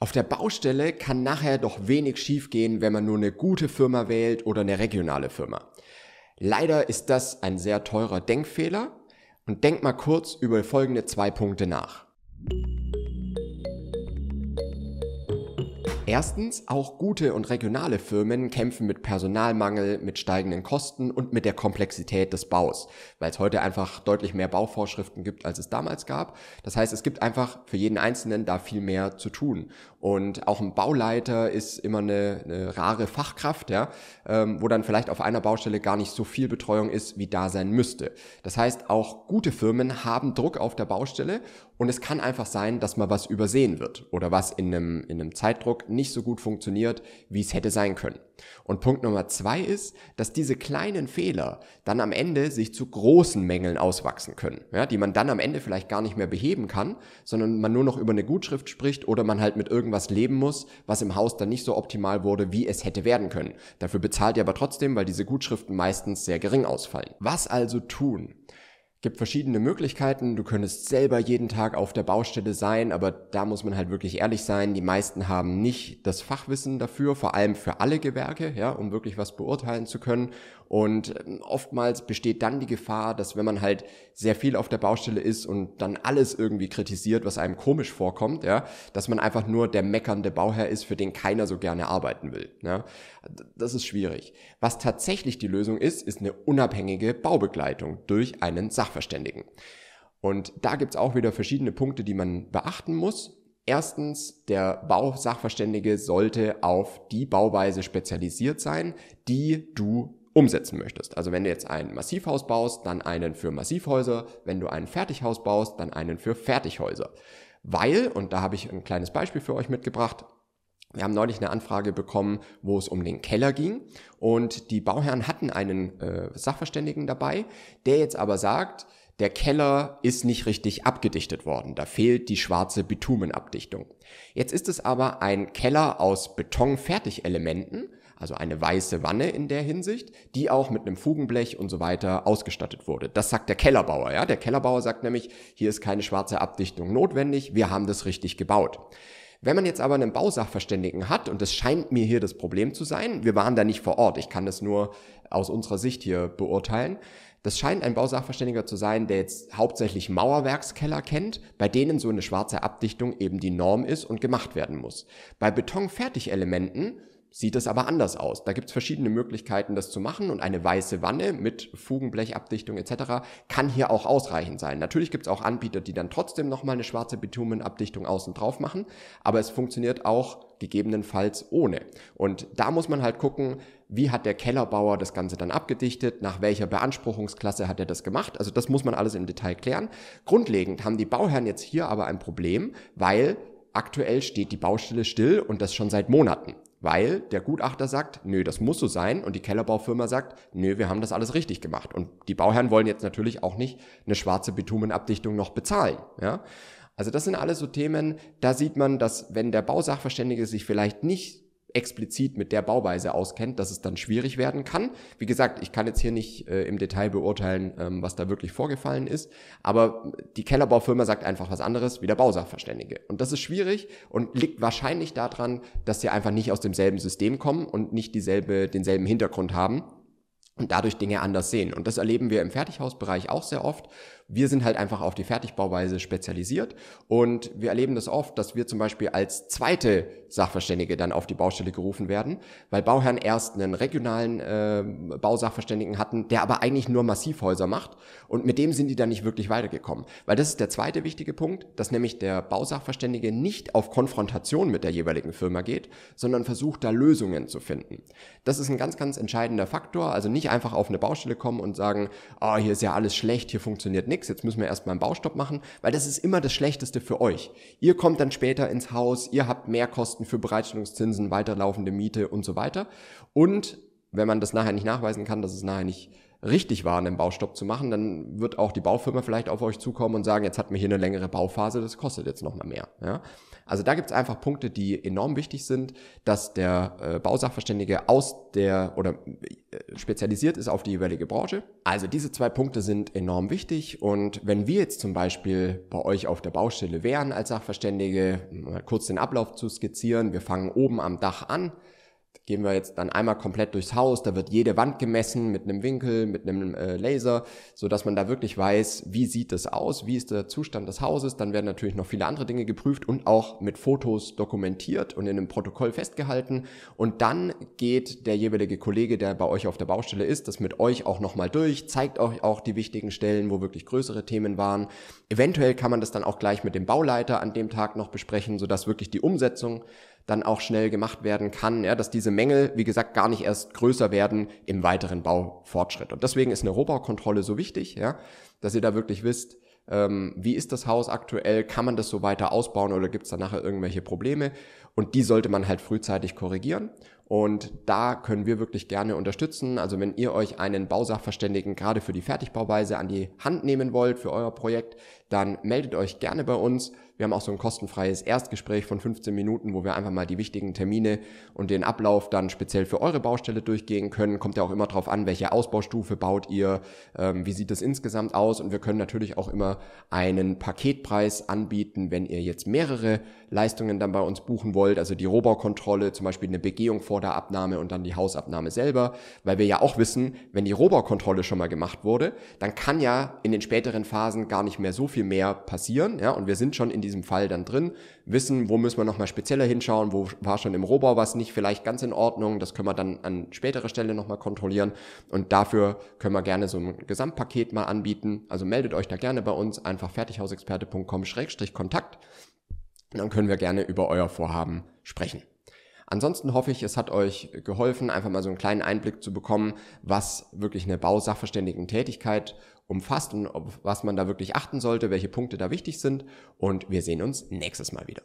Auf der Baustelle kann nachher doch wenig schiefgehen, wenn man nur eine gute Firma wählt oder eine regionale Firma. Leider ist das ein sehr teurer Denkfehler und denk mal kurz über folgende zwei Punkte nach. Erstens, auch gute und regionale Firmen kämpfen mit Personalmangel, mit steigenden Kosten und mit der Komplexität des Baus, weil es heute einfach deutlich mehr Bauvorschriften gibt, als es damals gab. Das heißt, es gibt einfach für jeden Einzelnen da viel mehr zu tun. Und auch ein Bauleiter ist immer eine, eine rare Fachkraft, ja, ähm, wo dann vielleicht auf einer Baustelle gar nicht so viel Betreuung ist, wie da sein müsste. Das heißt, auch gute Firmen haben Druck auf der Baustelle und es kann einfach sein, dass mal was übersehen wird oder was in einem, in einem Zeitdruck nicht so gut funktioniert, wie es hätte sein können. Und Punkt Nummer zwei ist, dass diese kleinen Fehler dann am Ende sich zu großen Mängeln auswachsen können, ja, die man dann am Ende vielleicht gar nicht mehr beheben kann, sondern man nur noch über eine Gutschrift spricht oder man halt mit irgendwas leben muss, was im Haus dann nicht so optimal wurde, wie es hätte werden können. Dafür bezahlt ihr aber trotzdem, weil diese Gutschriften meistens sehr gering ausfallen. Was also tun? gibt verschiedene Möglichkeiten. Du könntest selber jeden Tag auf der Baustelle sein, aber da muss man halt wirklich ehrlich sein. Die meisten haben nicht das Fachwissen dafür, vor allem für alle Gewerke, ja, um wirklich was beurteilen zu können. Und ähm, oftmals besteht dann die Gefahr, dass wenn man halt sehr viel auf der Baustelle ist und dann alles irgendwie kritisiert, was einem komisch vorkommt, ja, dass man einfach nur der meckernde Bauherr ist, für den keiner so gerne arbeiten will. Ja. Das ist schwierig. Was tatsächlich die Lösung ist, ist eine unabhängige Baubegleitung durch einen Sachverständigen verständigen. Und da gibt es auch wieder verschiedene Punkte, die man beachten muss. Erstens, der Bausachverständige sollte auf die Bauweise spezialisiert sein, die du umsetzen möchtest. Also wenn du jetzt ein Massivhaus baust, dann einen für Massivhäuser, wenn du ein Fertighaus baust, dann einen für Fertighäuser. Weil, und da habe ich ein kleines Beispiel für euch mitgebracht, wir haben neulich eine Anfrage bekommen, wo es um den Keller ging und die Bauherren hatten einen äh, Sachverständigen dabei, der jetzt aber sagt, der Keller ist nicht richtig abgedichtet worden. Da fehlt die schwarze Bitumenabdichtung. Jetzt ist es aber ein Keller aus Betonfertigelementen, also eine weiße Wanne in der Hinsicht, die auch mit einem Fugenblech und so weiter ausgestattet wurde. Das sagt der Kellerbauer, ja. Der Kellerbauer sagt nämlich, hier ist keine schwarze Abdichtung notwendig, wir haben das richtig gebaut. Wenn man jetzt aber einen Bausachverständigen hat, und das scheint mir hier das Problem zu sein, wir waren da nicht vor Ort, ich kann das nur aus unserer Sicht hier beurteilen, das scheint ein Bausachverständiger zu sein, der jetzt hauptsächlich Mauerwerkskeller kennt, bei denen so eine schwarze Abdichtung eben die Norm ist und gemacht werden muss. Bei Betonfertigelementen sieht es aber anders aus. Da gibt es verschiedene Möglichkeiten, das zu machen und eine weiße Wanne mit Fugenblechabdichtung etc. kann hier auch ausreichend sein. Natürlich gibt es auch Anbieter, die dann trotzdem nochmal eine schwarze Bitumenabdichtung außen drauf machen, aber es funktioniert auch gegebenenfalls ohne. Und da muss man halt gucken, wie hat der Kellerbauer das Ganze dann abgedichtet, nach welcher Beanspruchungsklasse hat er das gemacht. Also das muss man alles im Detail klären. Grundlegend haben die Bauherren jetzt hier aber ein Problem, weil aktuell steht die Baustelle still und das schon seit Monaten weil der Gutachter sagt, nö, das muss so sein und die Kellerbaufirma sagt, nö, wir haben das alles richtig gemacht. Und die Bauherren wollen jetzt natürlich auch nicht eine schwarze Bitumenabdichtung noch bezahlen. Ja? Also das sind alles so Themen, da sieht man, dass wenn der Bausachverständige sich vielleicht nicht explizit mit der Bauweise auskennt, dass es dann schwierig werden kann. Wie gesagt, ich kann jetzt hier nicht äh, im Detail beurteilen, ähm, was da wirklich vorgefallen ist, aber die Kellerbaufirma sagt einfach was anderes wie der Bausachverständige. Und das ist schwierig und liegt wahrscheinlich daran, dass sie einfach nicht aus demselben System kommen und nicht dieselbe, denselben Hintergrund haben und dadurch Dinge anders sehen. Und das erleben wir im Fertighausbereich auch sehr oft, wir sind halt einfach auf die Fertigbauweise spezialisiert und wir erleben das oft, dass wir zum Beispiel als zweite Sachverständige dann auf die Baustelle gerufen werden, weil Bauherren erst einen regionalen äh, Bausachverständigen hatten, der aber eigentlich nur Massivhäuser macht und mit dem sind die dann nicht wirklich weitergekommen. Weil das ist der zweite wichtige Punkt, dass nämlich der Bausachverständige nicht auf Konfrontation mit der jeweiligen Firma geht, sondern versucht da Lösungen zu finden. Das ist ein ganz, ganz entscheidender Faktor, also nicht einfach auf eine Baustelle kommen und sagen, ah, oh, hier ist ja alles schlecht, hier funktioniert nichts nichts, jetzt müssen wir erstmal einen Baustopp machen, weil das ist immer das Schlechteste für euch. Ihr kommt dann später ins Haus, ihr habt mehr Kosten für Bereitstellungszinsen, weiterlaufende Miete und so weiter. Und wenn man das nachher nicht nachweisen kann, dass es nachher nicht richtig war, einen Baustopp zu machen, dann wird auch die Baufirma vielleicht auf euch zukommen und sagen, jetzt hat wir hier eine längere Bauphase, das kostet jetzt nochmal mehr. Ja? Also da gibt es einfach Punkte, die enorm wichtig sind, dass der äh, Bausachverständige aus der oder äh, spezialisiert ist auf die jeweilige Branche. Also diese zwei Punkte sind enorm wichtig und wenn wir jetzt zum Beispiel bei euch auf der Baustelle wären als Sachverständige, mal kurz den Ablauf zu skizzieren, wir fangen oben am Dach an, gehen wir jetzt dann einmal komplett durchs Haus, da wird jede Wand gemessen mit einem Winkel, mit einem äh, Laser, so dass man da wirklich weiß, wie sieht das aus, wie ist der Zustand des Hauses, dann werden natürlich noch viele andere Dinge geprüft und auch mit Fotos dokumentiert und in einem Protokoll festgehalten und dann geht der jeweilige Kollege, der bei euch auf der Baustelle ist, das mit euch auch nochmal durch, zeigt euch auch die wichtigen Stellen, wo wirklich größere Themen waren. Eventuell kann man das dann auch gleich mit dem Bauleiter an dem Tag noch besprechen, sodass wirklich die Umsetzung dann auch schnell gemacht werden kann, ja, dass diese Mängel, wie gesagt, gar nicht erst größer werden im weiteren Baufortschritt. Und deswegen ist eine Rohbaukontrolle so wichtig, ja, dass ihr da wirklich wisst, ähm, wie ist das Haus aktuell, kann man das so weiter ausbauen oder gibt es da nachher irgendwelche Probleme? Und die sollte man halt frühzeitig korrigieren. Und da können wir wirklich gerne unterstützen. Also wenn ihr euch einen Bausachverständigen gerade für die Fertigbauweise an die Hand nehmen wollt für euer Projekt, dann meldet euch gerne bei uns. Wir haben auch so ein kostenfreies Erstgespräch von 15 Minuten, wo wir einfach mal die wichtigen Termine und den Ablauf dann speziell für eure Baustelle durchgehen können. Kommt ja auch immer darauf an, welche Ausbaustufe baut ihr, ähm, wie sieht es insgesamt aus und wir können natürlich auch immer einen Paketpreis anbieten, wenn ihr jetzt mehrere Leistungen dann bei uns buchen wollt, also die Rohbaukontrolle, zum Beispiel eine Begehung vor der Abnahme und dann die Hausabnahme selber, weil wir ja auch wissen, wenn die Rohbaukontrolle schon mal gemacht wurde, dann kann ja in den späteren Phasen gar nicht mehr so viel viel mehr passieren. Ja, und wir sind schon in diesem Fall dann drin, wissen, wo müssen wir nochmal spezieller hinschauen, wo war schon im Rohbau was nicht vielleicht ganz in Ordnung. Das können wir dann an späterer Stelle nochmal kontrollieren. Und dafür können wir gerne so ein Gesamtpaket mal anbieten. Also meldet euch da gerne bei uns, einfach fertighausexperte.com-kontakt. Dann können wir gerne über euer Vorhaben sprechen. Ansonsten hoffe ich, es hat euch geholfen, einfach mal so einen kleinen Einblick zu bekommen, was wirklich eine Bausachverständigen Tätigkeit umfasst und auf was man da wirklich achten sollte, welche Punkte da wichtig sind. Und wir sehen uns nächstes Mal wieder.